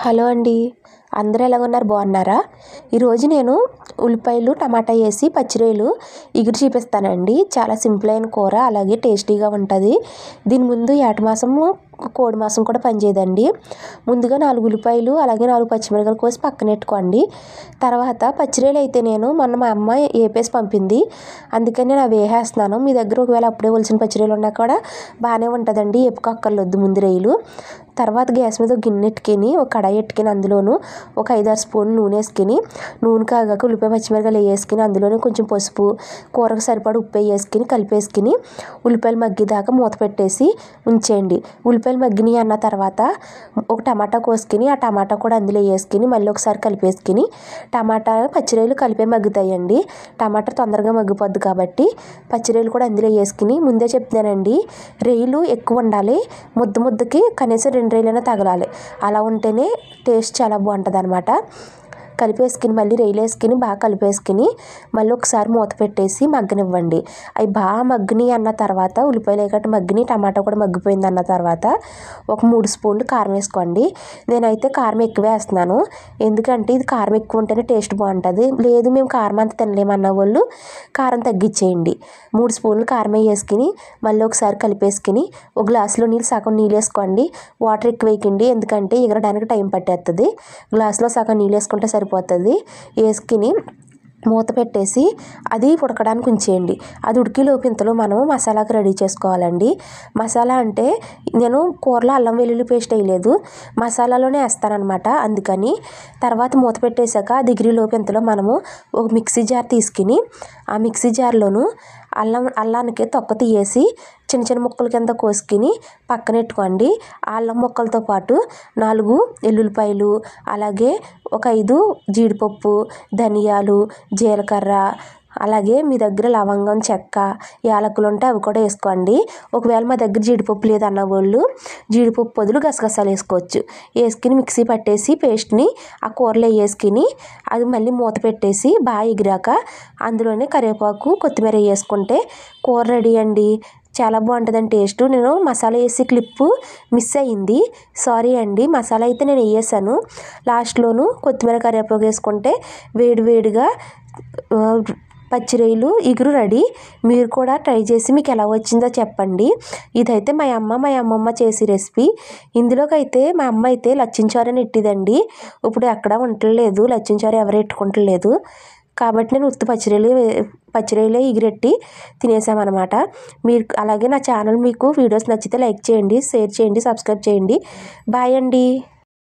hello అండి అందరూ ఎలాగ ఉన్నారు బాగున్నారా ఈరోజు నేను ఉల్లిపాయలు టమాటా వేసి పచ్చిరొయ్యలు ఇగురు చూపిస్తానండి చాలా సింపుల్ అయిన కూర అలాగే టేస్టీగా ఉంటుంది దీని ముందు ఏటమాసము కోడి మాసం కూడా పనిచేయదండి ముందుగా నాలుగు ఉల్లిపాయలు అలాగే నాలుగు పచ్చిమిరపకాయలు కోసి పక్కనెట్టుకోండి తర్వాత పచ్చిరేలు అయితే నేను మొన్న మా అమ్మ ఏపేసి పంపింది అందుకని నేను అవి వేసేస్తున్నాను మీ దగ్గర ఒకవేళ అప్పుడే ఒలిచిన పచ్చిరేలు ఉన్నా కూడా బాగానే ఉంటుందండి ఎప్పుకక్కర్లొద్దు ముందు రొయ్యలు తర్వాత గ్యాస్ మీద గిన్నె ఒక కడాయి పెట్టుకొని అందులోను ఒక ఐదారు స్పూన్లు నూనె వేసుకుని నూనె కాగాక ఉల్లిపాయ పచ్చిమిరకాయలు వేసుకుని అందులోనే కొంచెం పసుపు కూరకు సరిపడ ఉప్పు వేసుకుని కలిపేసుకుని ఉల్లిపాయలు మగ్గిదాకా మూత పెట్టేసి ఉంచేయండి ఉల్లిపాయలు మగ్గిని అన్న తర్వాత ఒక టమాటా కోసుకుని ఆ టమాటా కూడా అందులో వేసుకుని మళ్ళీ ఒకసారి కలిపేసుకుని టమాటా పచ్చిరొయ్యలు కలిపే మగ్గుతాయండి టమాటా తొందరగా మగ్గిపోద్ది కాబట్టి పచ్చిరొయ్యలు కూడా అందులో వేసుకుని ముందే చెప్తున్నానండి రొయ్యలు ఎక్కువ ఉండాలి ముద్ద ముద్దకి కనీసం రెండు రొయ్యలైనా తగలాలి అలా ఉంటేనే టేస్ట్ చాలా బాగుంటుంది ఉంటుంది అనమాట కలిపేసుకుని మళ్ళీ రేలేసుకుని బాగా కలిపేసుకుని మళ్ళీ ఒకసారి మూత పెట్టేసి మగ్గనివ్వండి అవి బాగా మగ్గిని అన్న తర్వాత ఉల్లిపాయలు గట్ట మగ్గిని టమాటా కూడా మగ్గిపోయింది అన్న తర్వాత ఒక మూడు స్పూన్లు కారం వేసుకోండి నేనైతే కారం ఎక్కువ వేస్తున్నాను ఎందుకంటే ఇది కారం ఎక్కువ ఉంటేనే టేస్ట్ బాగుంటుంది లేదు మేము కారం అంత తినలేమన్న వాళ్ళు కారం తగ్గించేయండి మూడు స్పూన్లు కారం వేసుకుని మళ్ళీ ఒకసారి కలిపేసుకుని ఒక గ్లాసులో నీళ్ళు సగం నీళ్ళు వేసుకోండి వాటర్ ఎక్కువ వేయకండి ఎందుకంటే ఎగరడానికి టైం పట్టేస్తుంది గ్లాసులో సగం నీళ్ళు వేసుకుంటే సరిపోతుంది అయిపోతుంది వేసుకుని మూత పెట్టేసి అది ఉడకడానికి ఉంచేయండి అది ఉడికి లోపింతలో మనం మసాలాకి రెడీ చేసుకోవాలండి మసాలా అంటే నేను కూరలో అల్లం వెల్లుల్లి పేస్ట్ వేయలేదు మసాలాలోనే వేస్తానమాట అందుకని తర్వాత మూత పెట్టేశాక లోపు లోపింతలో మనము ఒక మిక్సీ జార్ తీసుకుని ఆ మిక్సీ జార్లోను అల్లం అల్లానికి తొక్క తీయేసి చిన్న చిన్న ముక్కలు కింద కోసుకుని పక్కనెట్టుకోండి అల్లం ముక్కలతో పాటు నాలుగు ఎల్లుల్లిపాయలు అలాగే ఒక ఐదు జీడిపప్పు ధనియాలు జీలకర్ర అలాగే మీ దగ్గర లవంగం చెక్క యాలకులు ఉంటే అవి కూడా వేసుకోండి ఒకవేళ మా దగ్గర జీడిపప్పు లేదన్న వాళ్ళు జీడిపప్పు వదులు గసగసాలు వేసుకోవచ్చు వేసుకుని మిక్సీ పట్టేసి పేస్ట్ని ఆ కూరలో వేసుకుని అది మళ్ళీ మూత పెట్టేసి బాగా ఎగిరాక అందులోనే కరివేపాకు కొత్తిమీర వేసుకుంటే కూర రెడీ అండి చాలా బాగుంటుంది అండి టేస్ట్ నేను మసాలా వేసే క్లిప్పు మిస్ అయ్యింది సారీ అండి మసాలా అయితే నేను వేసాను లాస్ట్లోనూ కొత్తిమీర కరివేపాకు వేసుకుంటే వేడివేడిగా రొయ్యలు ఇగురు రెడీ మీరు కూడా ట్రై చేసి మీకు ఎలా వచ్చిందో చెప్పండి ఇదైతే మా అమ్మ మా అమ్మమ్మ చేసే రెసిపీ ఇందులోకైతే మా అమ్మ అయితే లచ్చించారని ఇట్టిదండి ఇప్పుడు ఎక్కడా ఉండలేదు లచ్చించారు ఎవరు ఇట్టుకుంటలేదు కాబట్టి నేను ఉత్తి పచ్చిరొయ్యలు పచ్చిరొయ్యలే ఇగిరెట్టి తినేసామన్నమాట మీరు అలాగే నా ఛానల్ మీకు వీడియోస్ నచ్చితే లైక్ చేయండి షేర్ చేయండి సబ్స్క్రైబ్ చేయండి బాయ్ అండి